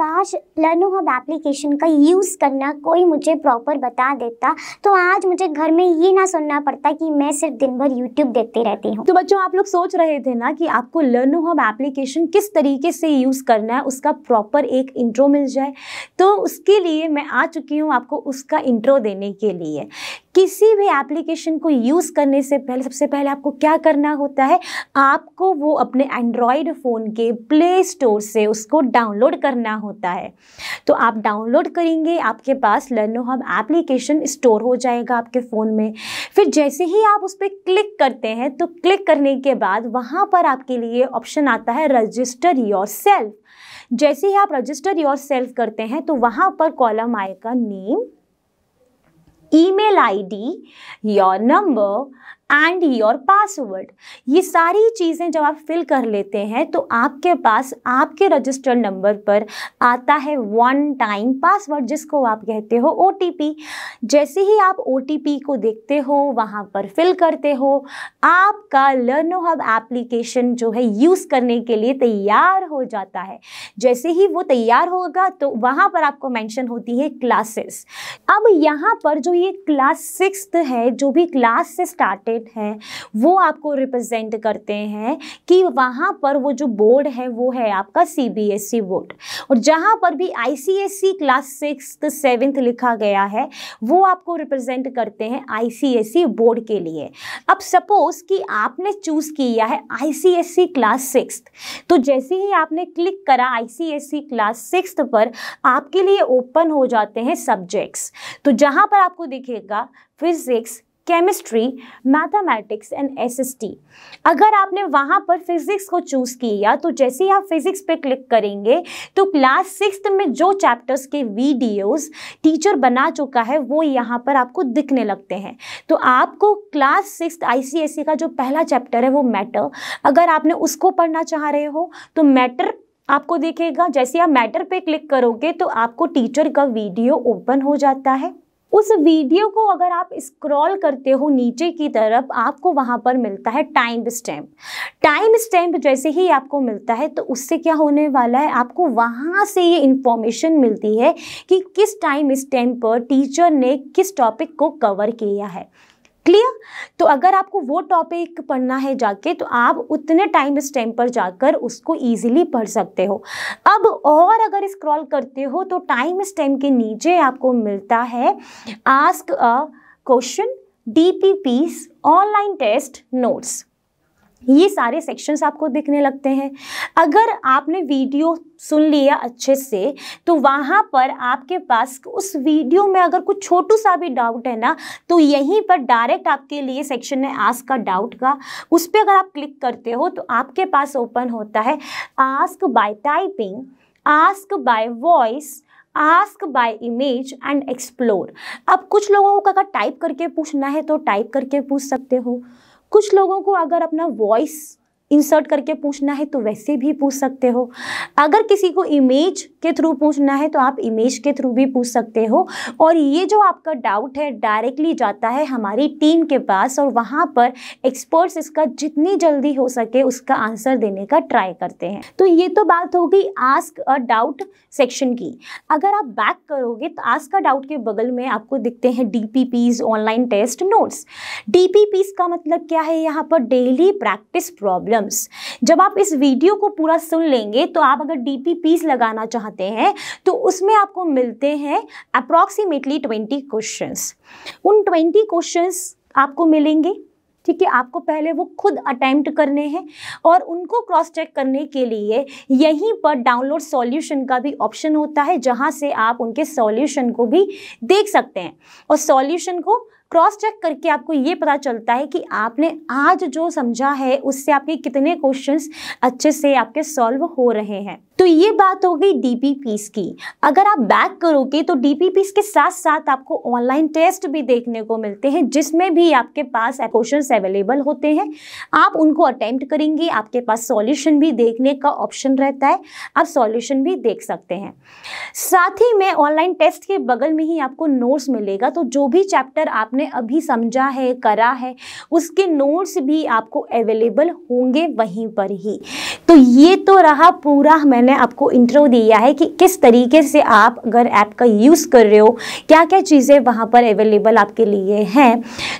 काश learn hub application का use करना कोई मुझे प्रॉपर बता देता तो आज मुझे घर में ये ना सुनना पड़ता कि मैं सिर्फ दिन भर यूट्यूब देखते रहती हूँ तो बच्चों आप लोग सोच रहे थे ना कि आपको लर्न हब एप्लीकेशन किस तरीके से यूज़ करना है उसका प्रॉपर एक इंट्रो मिल जाए तो उसके लिए मैं आ चुकी हूँ आपको उसका इंट्रो देने के लिए किसी भी एप्लीकेशन को यूज़ करने से पहले सबसे पहले आपको क्या करना होता है आपको वो अपने एंड्रॉयड फ़ोन के प्ले स्टोर से उसको डाउनलोड करना होता है तो आप डाउनलोड करेंगे आपके पास लर्नो हब एप्लीकेशन स्टोर हो जाएगा आपके फ़ोन में फिर जैसे ही आप उस पर क्लिक करते हैं तो क्लिक करने के बाद वहाँ पर आपके लिए ऑप्शन आता है रजिस्टर योर सेल्फ जैसे ही आप रजिस्टर योर सेल्फ करते हैं तो वहाँ पर कॉलम आएगा name email ID, your number and your password ये सारी चीज़ें जब आप फिल कर लेते हैं तो आपके पास आपके रजिस्टर्ड नंबर पर आता है वन टाइम पासवर्ड जिसको आप कहते हो ओ जैसे ही आप ओ को देखते हो वहाँ पर फिल करते हो आपका लर्नो हब एप्लीकेशन जो है यूज़ करने के लिए तैयार हो जाता है जैसे ही वो तैयार होगा तो वहाँ पर आपको मैंशन होती है क्लासेस अब यहाँ पर जो ये क्लास सिक्स है जो भी क्लास से स्टार्टेड कॉरपोरेट है वो आपको रिप्रेजेंट करते हैं कि वहाँ पर वो जो बोर्ड है वो है आपका C B S E board और जहाँ पर भी I C S E class six seventh लिखा गया है वो आपको रिप्रेजेंट करते हैं आई सी एस ई बोर्ड के लिए अब सपोज़ कि आपने चूज़ किया है I C S E class six तो जैसे ही आपने क्लिक करा I C S E class six पर आपके लिए ओपन हो जाते हैं सब्जेक्ट्स तो जहाँ पर आपको दिखेगा physics chemistry mathematics and T अगर आपने वहाँ पर फिजिक्स को चूज़ किया तो जैसे ही आप फिजिक्स पे क्लिक करेंगे तो क्लास सिक्स में जो चैप्टर्स के वीडियोस टीचर बना चुका है वो यहाँ पर आपको दिखने लगते हैं तो आपको क्लास सिक्स आईसीएसई का जो पहला चैप्टर है वो मैटर अगर आपने उसको पढ़ना चाह रहे हो तो मैटर आपको देखेगा जैसे आप मैटर पे क्लिक करोगे तो आपको टीचर का वीडियो ओपन हो जाता है उस वीडियो को अगर आप स्क्रॉल करते हो नीचे की तरफ आपको वहाँ पर मिलता है टाइम स्टैम्प टाइम स्टैम्प जैसे ही आपको मिलता है तो उससे क्या होने वाला है आपको वहाँ से ये इन्फॉर्मेशन मिलती है कि किस टाइम स्टैम्प पर टीचर ने किस टॉपिक को कवर किया है क्लियर तो अगर आपको वो टॉपिक पढ़ना है जाके तो आप उतने टाइम स्टैम्प पर जाकर उसको ईजिली पढ़ सकते हो अब और अगर स्क्रॉल करते हो तो टाइम स्टैम्प के नीचे आपको मिलता है ask a question D P P's online test notes ये सारे सेक्शंस आपको दिखने लगते हैं अगर आपने वीडियो सुन लिया अच्छे से तो वहाँ पर आपके पास उस वीडियो में अगर कुछ छोटू सा भी डाउट है ना तो यहीं पर डायरेक्ट आपके लिए सेक्शन है आस्क का डाउट का उस पर अगर आप क्लिक करते हो तो आपके पास ओपन होता है ask by typing ask by voice ask by image and explore अब कुछ लोगों को अगर टाइप करके पूछना है तो टाइप करके पूछ सकते हो कुछ लोगों को अगर अपना वॉइस इंसर्ट करके पूछना है तो वैसे भी पूछ सकते हो अगर किसी को इमेज के थ्रू पूछना है तो आप इमेज के थ्रू भी पूछ सकते हो और ये जो आपका डाउट है डायरेक्टली जाता है हमारी टीम के पास और वहाँ पर एक्सपर्ट्स इसका जितनी जल्दी हो सके उसका आंसर देने का ट्राई करते हैं तो ये तो बात होगी आस्क अ डाउट सेक्शन की अगर आप बैक करोगे तो आस्क का डाउट के बगल में आपको दिखते हैं D online test notes D का मतलब क्या है यहाँ पर डेली प्रैक्टिस प्रॉब्लम प्रॉब्लम्स जब आप इस वीडियो को पूरा सुन लेंगे तो आप अगर डी लगाना चाहते हैं तो उसमें आपको मिलते हैं अप्रॉक्सीमेटली ट्वेंटी क्वेश्चन उन ट्वेंटी क्वेश्चन आपको मिलेंगे ठीक है आपको पहले वो खुद अटैम्प्ट करने हैं और उनको क्रॉस चेक करने के लिए यहीं पर डाउनलोड सॉल्यूशन का भी ऑप्शन होता है जहां से आप उनके सॉल्यूशन को भी देख सकते हैं और सॉल्यूशन को क्रॉस चेक करके आपको ये पता चलता है कि आपने आज जो समझा है उससे आपके कितने क्वेश्चंस अच्छे से आपके सॉल्व हो रहे हैं तो ये बात हो गई डीपीपीस की अगर आप बैक करोगे तो डीपीपीस के साथ साथ आपको ऑनलाइन टेस्ट भी देखने को मिलते हैं जिसमें भी आपके पास क्वेश्चन अवेलेबल होते हैं आप उनको अटेम्प्ट करेंगे आपके पास सॉल्यूशन भी देखने का ऑप्शन रहता है आप सॉल्यूशन भी देख सकते हैं साथ ही में ऑनलाइन टेस्ट के बगल में ही आपको नोट्स मिलेगा तो जो भी चैप्टर आपने आपने अभी समझा है करा है उसके नोट्स भी आपको अवेलेबल होंगे वहीं पर ही तो ये तो रहा पूरा मैंने आपको इंट्रो दिया है कि किस तरीके से आप अगर ऐप का यूज़ कर रहे हो क्या क्या चीज़ें वहाँ पर अवेलेबल आपके लिए हैं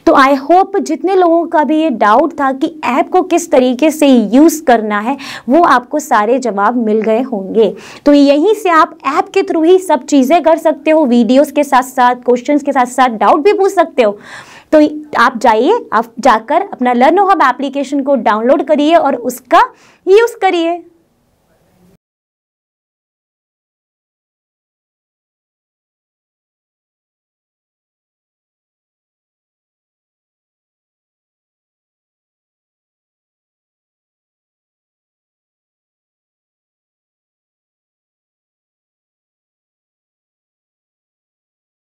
तो आई होप जितने लोगों का भी ये डाउट था कि ऐप को किस तरीके से यूज़ करना है वो आपको सारे जवाब मिल गए होंगे तो यहीं से आप ऐप के थ्रू ही सब चीज़ें कर सकते हो वीडियोस के साथ साथ क्वेश्चंस के साथ साथ डाउट भी पूछ सकते हो तो आप जाइए आप जाकर अपना लर्नो हब एप्लीकेशन को डाउनलोड करिए और उसका यूज़ करिए